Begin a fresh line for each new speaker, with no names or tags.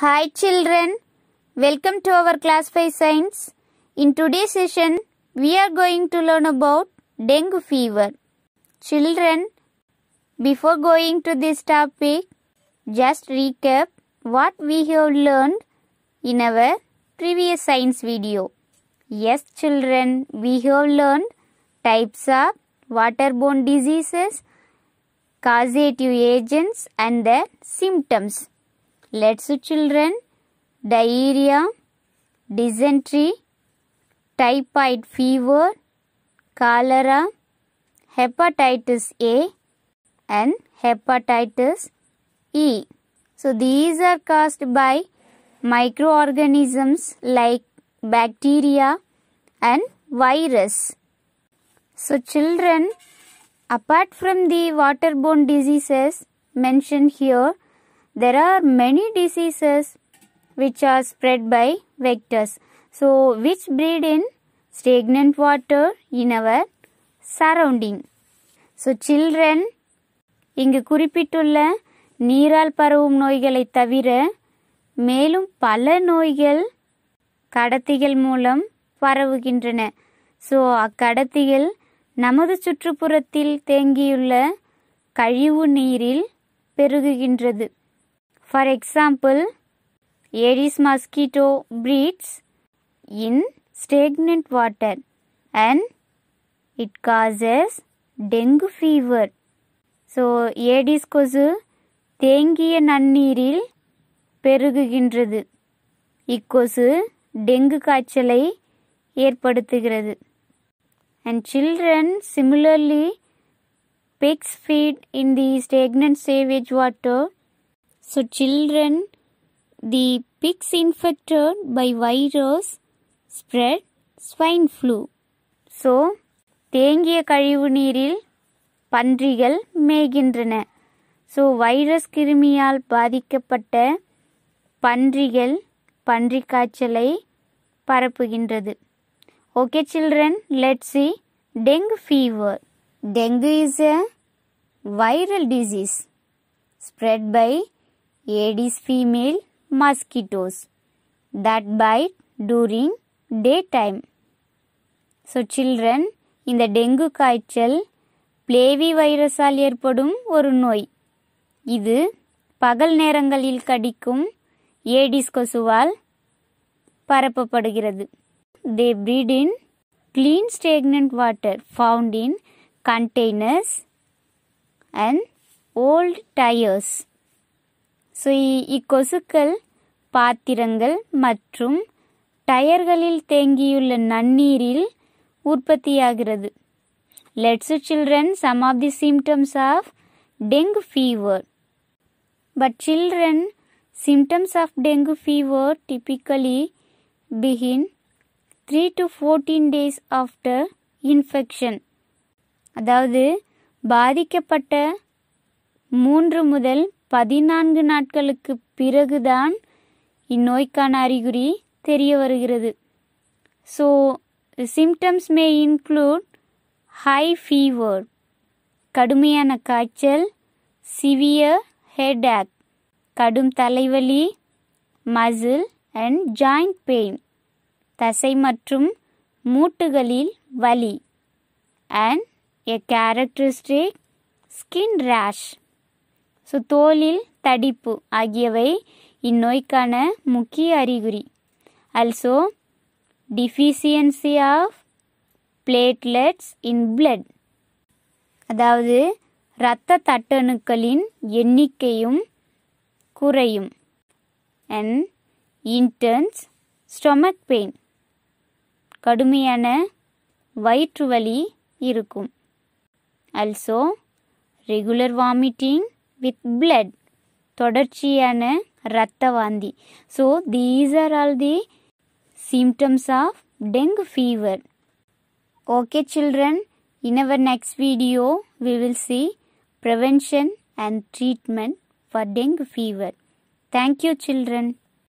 Hi children, welcome to our class 5 science. In today's session, we are going to learn about dengue fever. Children, before going to this topic, just recap what we have learned in our previous science video. Yes children, we have learned types of waterborne diseases, causative agents and their symptoms. Let's children, diarrhea, dysentery, typhoid fever, cholera, hepatitis A and hepatitis E. So these are caused by microorganisms like bacteria and virus. So children, apart from the waterborne diseases mentioned here, there are many diseases which are spread by vectors. So, which breed in stagnant water in our surrounding. So, children இங்கு குறிப்பிட்டுள்ள நீரால் பரவும் நோய்களை தவிர மேலும் பல நோய்கள் கடத்திகள் மூலம் பரவுகின்றன ஸோ அக்கடத்திகள் நமது சுற்றுப்புறத்தில் தேங்கியுள்ள கழிவு நீரில் பெருகுகின்றது For example, Aedes mosquito breeds in stagnant water and it causes dengue fever. So, Aedes கொசு தேங்கிய நன்னீரில் பெருகுகின்றது இக்கொசு டெங்கு காய்ச்சலை ஏற்படுத்துகிறது and children similarly pigs feed in the stagnant sewage water So, children, the pigs infected by virus spread swine flu. So, தேங்கிய கழிவு நீரில் பன்றிகள் மேய்கின்றன so virus கிருமியால் பாதிக்கப்பட்ட பன்றிகள் பன்றி காய்ச்சலை பரப்புகின்றது okay children let see dengue fever dengue is a viral disease spread by Aedes female mosquitoes that bite during daytime. So children இந்த டெங்கு காய்ச்சல் பிளேவி வைரஸால் ஏற்படும் ஒரு நோய் இது பகல் நேரங்களில் கடிக்கும் ஏடிஸ் கொசுவால் பரப்பப்படுகிறது they breed in clean stagnant water found in containers and old tyres so இக்கொசுக்கள் பாத்திரங்கள் மற்றும் டயர்களில் தேங்கியுள்ள நன்னீரில் உற்பத்தியாகிறது let's children some of the symptoms of dengue fever but children symptoms of dengue fever typically begin three to fourteen days after infection அதாவது பாதிக்கப்பட்ட மூன்று முதல் பதினான்கு நாட்களுக்கு பிறகுதான் இந்நோய்க்கான அறிகுறி தெரிய வருகிறது so symptoms may include high fever கடுமையான காய்ச்சல் சிவியர் ஹெட்ஏக் கடும் தலைவலி மசில் அண்ட் ஜாயிண்ட் பெயின் தசை மற்றும் மூட்டுகளில் வலி and a characteristic skin rash so தோலில் தடிப்பு ஆகியவை இந்நோய்க்கான முக்கிய அறிகுறி also deficiency of platelets in blood அதாவது இரத்த தட்டணுக்களின் எண்ணிக்கையும் குறையும் அண்ட் இன்டென்ஸ் ஸ்டொமக் பெயின் கடுமையான வயிற்று வலி இருக்கும் also regular vomiting with blood தொடர்ச்சியான இரத்த வாந்தி So these are all the symptoms of dengue fever. Okay children, in our next video we will see prevention and treatment for dengue fever. Thank you children.